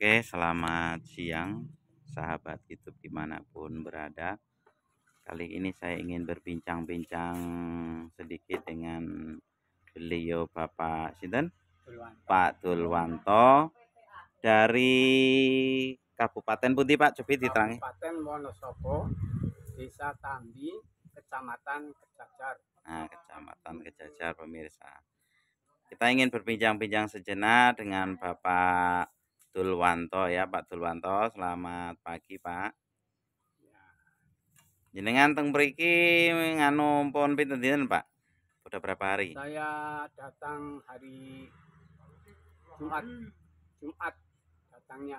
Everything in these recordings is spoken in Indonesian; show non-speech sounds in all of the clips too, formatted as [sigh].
Oke, selamat siang sahabat YouTube dimanapun berada. Kali ini saya ingin berbincang-bincang sedikit dengan beliau Bapak Sinten Pak Tulwanto dari Kabupaten Putih Pak Cepi diterangi. Kabupaten Wonosobo, Desa Tambi, Kecamatan Kejajar. Nah, Kecamatan Kejajar pemirsa. Kita ingin berbincang-bincang sejenak dengan Bapak Tulwanto ya Pak Tulwanto selamat pagi Pak ya. jenengan teng beriki nganu pon pinten Pak udah berapa hari saya datang hari Jumat Jumat datangnya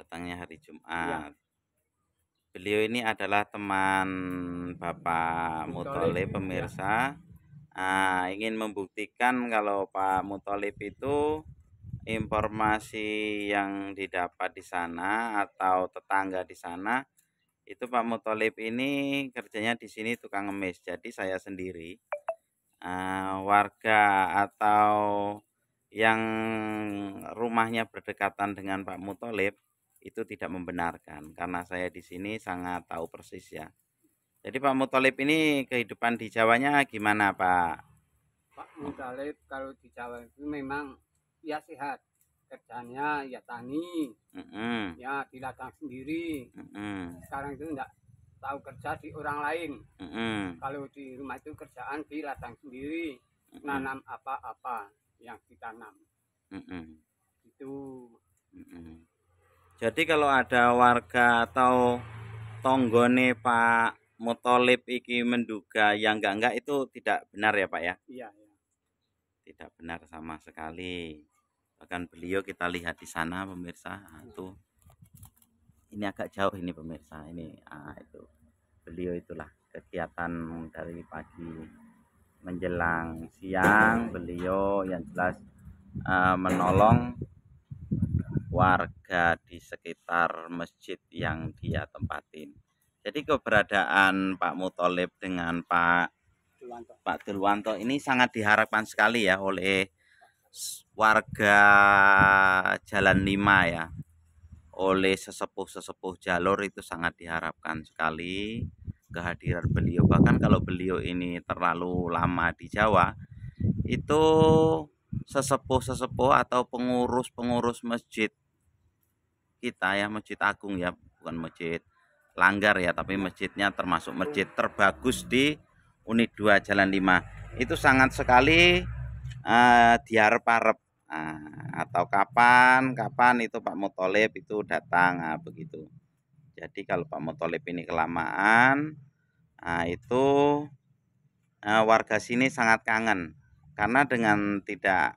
datangnya hari iya. Jumat ya. Beliau ini adalah teman Bapak Mutole iya. pemirsa. Ya. Nah, ingin membuktikan kalau Pak Mutolib itu informasi yang didapat di sana atau tetangga di sana itu Pak Mutolib ini kerjanya di sini tukang ngemis jadi saya sendiri uh, warga atau yang rumahnya berdekatan dengan Pak Mutolib itu tidak membenarkan karena saya di sini sangat tahu persis ya jadi Pak Mutolib ini kehidupan di Jawanya gimana Pak? Pak Mutolib kalau di Jawa itu memang ya sehat kerjanya ya tani mm -hmm. ya di ladang sendiri mm -hmm. sekarang itu enggak tahu kerja di orang lain mm -hmm. kalau di rumah itu kerjaan di ladang sendiri mm -hmm. nanam apa-apa yang ditanam mm -hmm. itu mm -hmm. jadi kalau ada warga atau tonggone Pak Motolip iki menduga yang enggak-enggak itu tidak benar ya Pak ya? Iya, iya. Tidak benar sama sekali bahkan beliau kita lihat di sana pemirsa nah, itu iya. ini agak jauh ini pemirsa ini ah, itu beliau itulah kegiatan dari pagi menjelang siang beliau yang jelas uh, menolong warga di sekitar masjid yang dia tempatin. Jadi keberadaan Pak Mutolib dengan Pak Dulwanto. Pak Dulwanto ini sangat diharapkan sekali ya oleh warga Jalan Lima ya oleh sesepuh-sesepuh jalur itu sangat diharapkan sekali kehadiran beliau bahkan kalau beliau ini terlalu lama di Jawa itu sesepuh-sesepuh atau pengurus-pengurus masjid kita ya masjid agung ya bukan masjid langgar ya tapi masjidnya termasuk masjid terbagus di unit 2 jalan 5 itu sangat sekali uh, eh, diharap-harap ah, atau kapan kapan itu Pak Motolep itu datang uh, begitu jadi kalau Pak Motolep ini kelamaan uh, itu uh, warga sini sangat kangen karena dengan tidak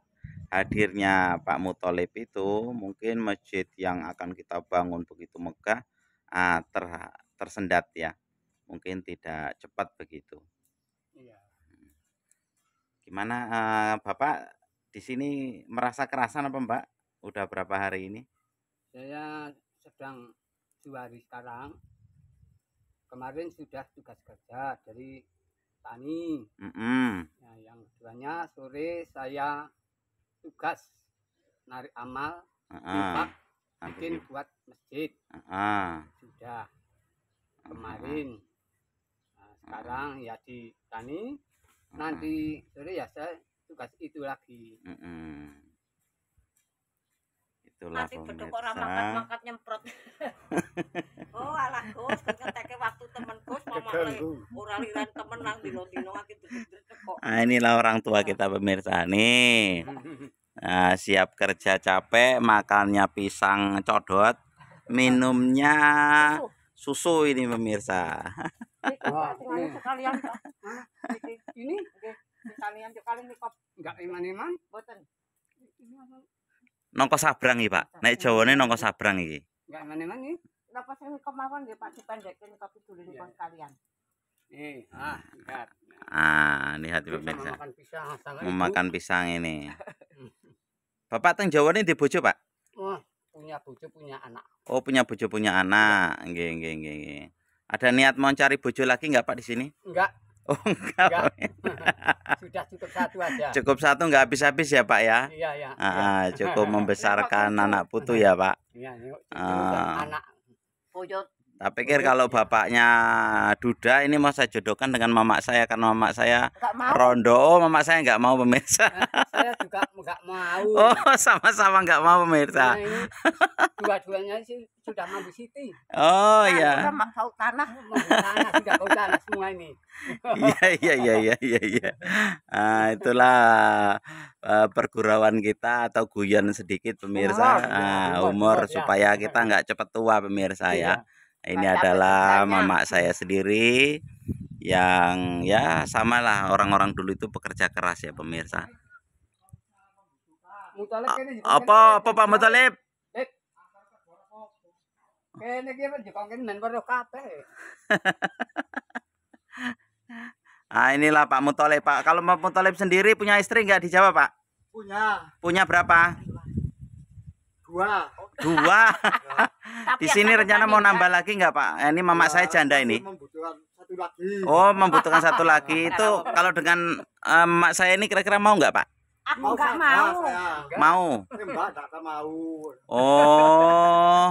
hadirnya Pak Mutolib itu mungkin masjid yang akan kita bangun begitu megah nah, ter tersendat ya mungkin tidak cepat begitu Gimana uh, Bapak di sini merasa kerasan apa Mbak? Udah berapa hari ini? Saya sedang dua hari sekarang. Kemarin sudah tugas kerja dari tani. mm -hmm. Nah, yang keduanya sore saya tugas narik amal, uh-uh. bikin buat masjid. Uh-uh. Sudah kemarin. Nah, sekarang uh -huh. ya di tani nanti hmm. sore ya saya tugas itu lagi mm itulah Masih beduk orang makan mangkat nyemprot. [laughs] oh alah Gus, ngeteke waktu temen Gus mama orang liran temen nang di dino gitu. kok. nah inilah orang tua kita pemirsa nih. Nah, [laughs] siap kerja capek, makannya pisang codot, minumnya susu ini pemirsa. [laughs] Gitu. Iya. Ini sekalian ini sekalian sekalian Enggak iman-iman. Boten. Nongko sabrang iki, Pak. Nek jawane nongko sabrang iki. Enggak iman-iman iki. Napa sing nikop mawon nggih Pak dipendekin kopi dulu nikon iya. kalian. Eh, ah, lihat. Ah, lihat pemirsa. Memakan pisang, Memakan pisang ini. [laughs] Bapak teng Jawa ini di bojo, Pak? oh punya bojo, punya anak. Oh, punya bojo, punya anak. Nggih, nggih, nggih, nggih. Ada niat mau cari bojo lagi nggak Pak di sini? Enggak. [laughs] Oh, enggak. [laughs] Sudah cukup satu aja. Cukup satu nggak habis-habis ya, Pak ya? Iya, iya. Ah, iya. cukup [laughs] membesarkan anak putu ya, Pak. Iya, ah. anak bojo. Tak pikir kalau bapaknya duda ini mau saya jodohkan dengan mamak saya karena mamak saya rondo. Oh, mamak saya nggak mau pemirsa. Nah, saya juga nggak mau. Oh, sama-sama nggak mau pemirsa. Nah, dua-duanya sih sudah mandi city oh kan iya nah, ya. [laughs] mau tanah mau tanah tidak mau tanah semua ini iya iya iya iya iya ya. ah, itulah uh, pergurauan kita atau guyon sedikit pemirsa umur, iya, ah, umur, umur iya. supaya ya. kita nggak cepat tua pemirsa ya. iya. ya ini Mata adalah pekerjanya. mamak saya sendiri yang ya samalah orang-orang dulu itu pekerja keras ya pemirsa. apa apa Pak ya, mutalib Kaya nagyaman di baru Ah inilah Pak Mutolib Pak. Kalau Pak Mutolib sendiri punya istri nggak dijawab Pak? Punya. Punya berapa? Dua. Dua. [laughs] di sini rencana mau ya. nambah lagi nggak Pak? Eh, ini iya, Mama saya janda ini. Membutuhkan satu lagi. Oh membutuhkan satu [laughs] lagi. Itu kalau dengan um, saya ini kira-kira mau nggak Pak? Aku nggak mau. Mau. Mbak nggak mau. Oh.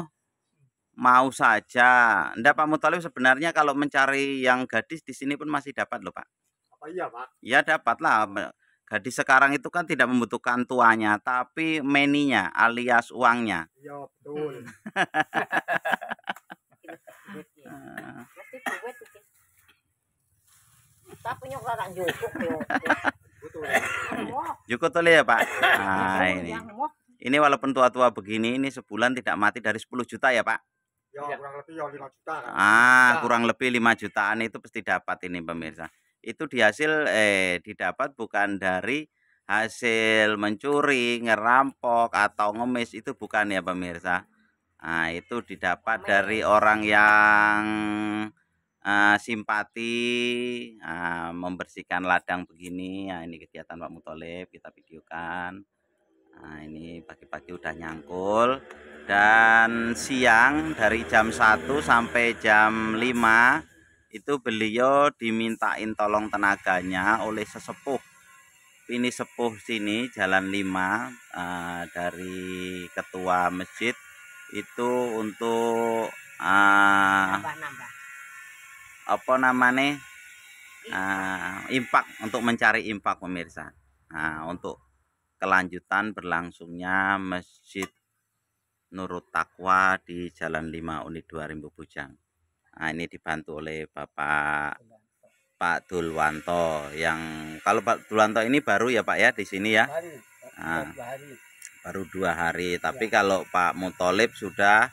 Mau saja. ndak Pak Mutalib sebenarnya kalau mencari yang gadis di sini pun masih dapat loh Pak. Apa oh, iya Pak? Ya lah, Gadis sekarang itu kan tidak membutuhkan tuanya, tapi meninya alias uangnya. Iya betul. Hmm. Tapi Cukup tuh ya Pak. Nah ini. Ini walaupun tua-tua begini, ini sebulan tidak mati dari 10 juta ya Pak. Ya, kurang lebih ya juta. Kan. Ah, kurang lebih 5 jutaan itu pasti dapat ini pemirsa. Itu dihasil eh didapat bukan dari hasil mencuri, ngerampok atau ngemis itu bukan ya pemirsa. Nah, itu didapat Amin. dari ya. orang yang uh, simpati uh, membersihkan ladang begini. Nah, ini kegiatan Pak Mutolib kita videokan. Nah, ini pagi-pagi udah nyangkul dan siang dari jam 1 sampai jam 5 itu beliau dimintain tolong tenaganya oleh sesepuh ini sepuh sini jalan 5 uh, eh, dari ketua masjid itu untuk uh, eh, nambah, nambah. apa namanya uh, impak untuk mencari impak pemirsa nah, untuk kelanjutan berlangsungnya masjid Nurut Takwa di Jalan 5 Unit 2000 Bujang. Nah, ini dibantu oleh Bapak Pak Dulwanto yang kalau Pak Dulwanto ini baru ya Pak ya di sini ya. nah, baru dua hari. Iya. Tapi kalau Pak Mutolib sudah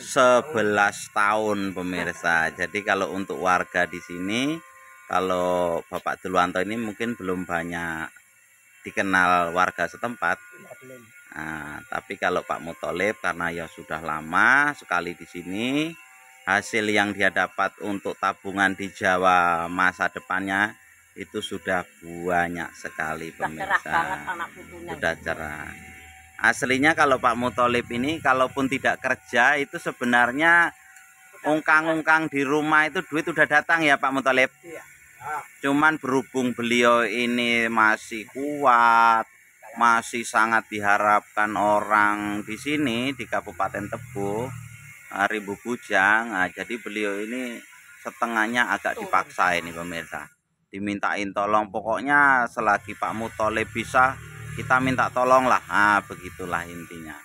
sebelas 11 tahun pemirsa. Jadi kalau untuk warga di sini kalau Bapak Dulwanto ini mungkin belum banyak dikenal warga setempat. Iya, Nah, tapi kalau Pak Mutolib karena ya sudah lama sekali di sini hasil yang dia dapat untuk tabungan di Jawa masa depannya itu sudah banyak sekali pemirsa. Sudah cerah anak Sudah cerah. Aslinya kalau Pak Mutolib ini kalaupun tidak kerja itu sebenarnya ungkang-ungkang di rumah itu duit sudah datang ya Pak Mutolib. Iya. Cuman berhubung beliau ini masih kuat, masih sangat diharapkan orang di sini di Kabupaten Tebu eh, ribu Bujang nah, jadi beliau ini setengahnya agak dipaksa ini pemirsa dimintain tolong pokoknya selagi Pak Mutole bisa kita minta tolong lah nah, begitulah intinya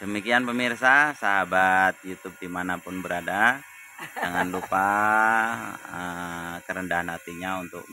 demikian pemirsa sahabat YouTube dimanapun berada jangan lupa uh, kerendahan hatinya untuk